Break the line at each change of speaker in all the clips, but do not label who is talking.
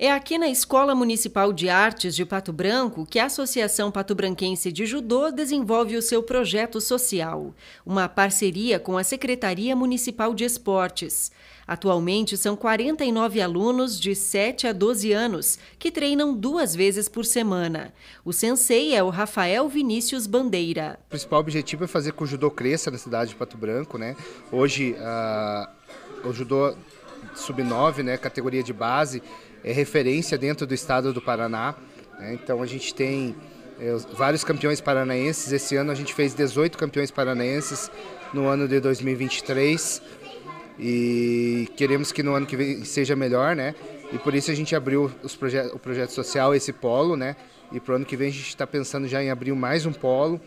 É aqui na Escola Municipal de Artes de Pato Branco que a Associação Pato Branquense de Judô desenvolve o seu projeto social, uma parceria com a Secretaria Municipal de Esportes. Atualmente são 49 alunos de 7 a 12 anos que treinam duas vezes por semana. O sensei é o Rafael Vinícius Bandeira.
O principal objetivo é fazer com que o judô cresça na cidade de Pato Branco, né? Hoje uh, o judô sub-9, né, categoria de base, é referência dentro do estado do Paraná. Né? Então a gente tem é, vários campeões paranaenses. Esse ano a gente fez 18 campeões paranaenses no ano de 2023 e queremos que no ano que vem seja melhor, né? E por isso a gente abriu proje o projeto social, esse polo, né? E para o ano que vem a gente está pensando já em abrir mais um polo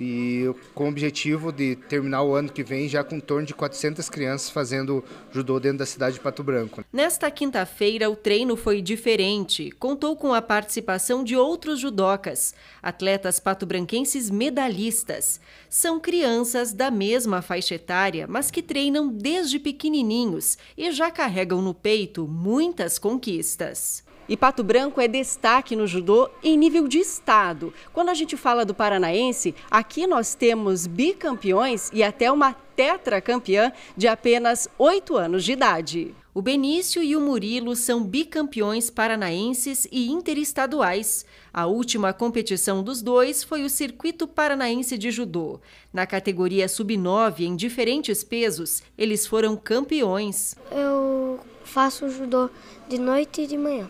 e com o objetivo de terminar o ano que vem já com em torno de 400 crianças fazendo judô dentro da cidade de Pato Branco.
Né? Nesta quinta-feira, o treino foi diferente. Contou com a participação de outros judocas, atletas patobranquenses medalhistas. São crianças da mesma faixa etária, mas que treinam desde pequenininhos e já carregam no peito muitas conquistas. E Pato Branco é destaque no judô em nível de estado. Quando a gente fala do paranaense, aqui nós temos bicampeões e até uma tetracampeã de apenas 8 anos de idade. O Benício e o Murilo são bicampeões paranaenses e interestaduais. A última competição dos dois foi o Circuito Paranaense de Judô. Na categoria sub-9, em diferentes pesos, eles foram campeões.
Eu faço judô de noite e de manhã.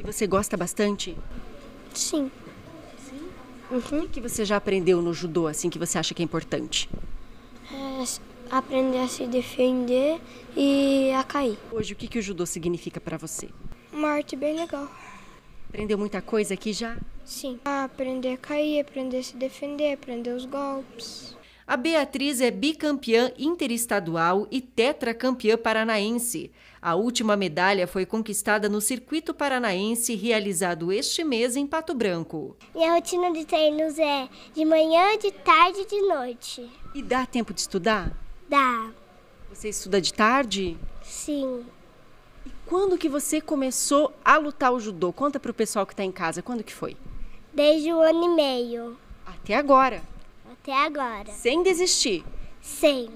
E você gosta bastante?
Sim. Sim? Uhum. O que
você já aprendeu no judô, assim, que você acha que é importante?
É, aprender a se defender e a cair.
Hoje, o que, que o judô significa para você? Uma arte bem legal. Aprendeu muita coisa aqui já? Sim. aprender a cair, aprender a se defender, aprender os golpes. A Beatriz é bicampeã interestadual e tetracampeã paranaense. A última medalha foi conquistada no Circuito Paranaense, realizado este mês em Pato Branco. Minha rotina de treinos é de manhã, de tarde e de noite. E dá tempo de estudar? Dá. Você estuda de tarde? Sim. E quando que você começou a lutar o judô? Conta para o pessoal que está em casa, quando que foi? Desde um ano e meio. Até agora? até agora. Sem desistir. Sem.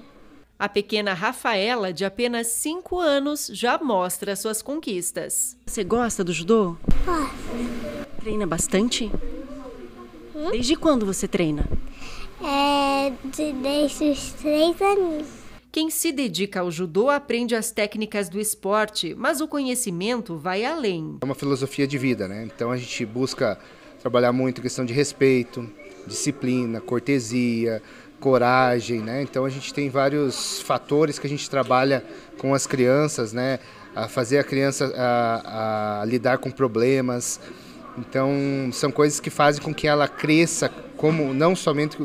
A pequena Rafaela, de apenas 5 anos, já mostra suas conquistas. Você gosta do judô?
Gosto.
Treina bastante? Hum? Desde quando você treina? É, desde os 3 anos. Quem se dedica ao judô aprende as técnicas do esporte, mas o conhecimento vai além.
É uma filosofia de vida, né? Então a gente busca trabalhar muito questão de respeito, disciplina, cortesia, coragem, né? Então a gente tem vários fatores que a gente trabalha com as crianças, né? A fazer a criança a, a lidar com problemas. Então são coisas que fazem com que ela cresça como não somente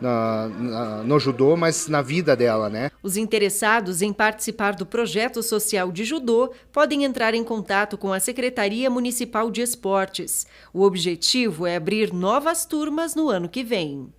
na, na, no judô, mas na vida dela, né? Os
interessados em participar do projeto social de judô podem entrar em contato com a Secretaria Municipal de Esportes. O objetivo é abrir novas turmas no ano que vem.